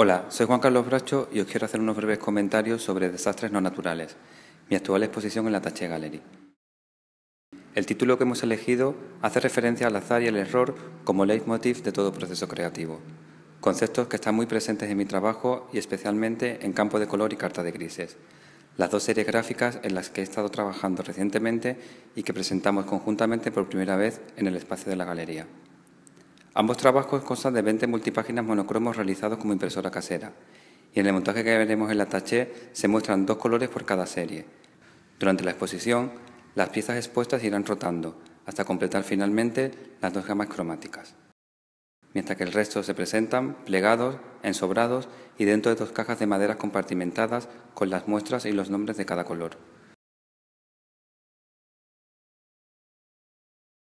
Hola, soy Juan Carlos Bracho y os quiero hacer unos breves comentarios sobre desastres no naturales, mi actual exposición en la Tache Gallery. El título que hemos elegido hace referencia al azar y el error como leitmotiv de todo proceso creativo, conceptos que están muy presentes en mi trabajo y especialmente en Campo de Color y Carta de Grises, las dos series gráficas en las que he estado trabajando recientemente y que presentamos conjuntamente por primera vez en el espacio de la galería. Ambos trabajos constan de 20 multipáginas monocromos realizados como impresora casera, y en el montaje que veremos en la taché se muestran dos colores por cada serie. Durante la exposición, las piezas expuestas irán rotando, hasta completar finalmente las dos gamas cromáticas, mientras que el resto se presentan plegados, ensobrados y dentro de dos cajas de madera compartimentadas con las muestras y los nombres de cada color.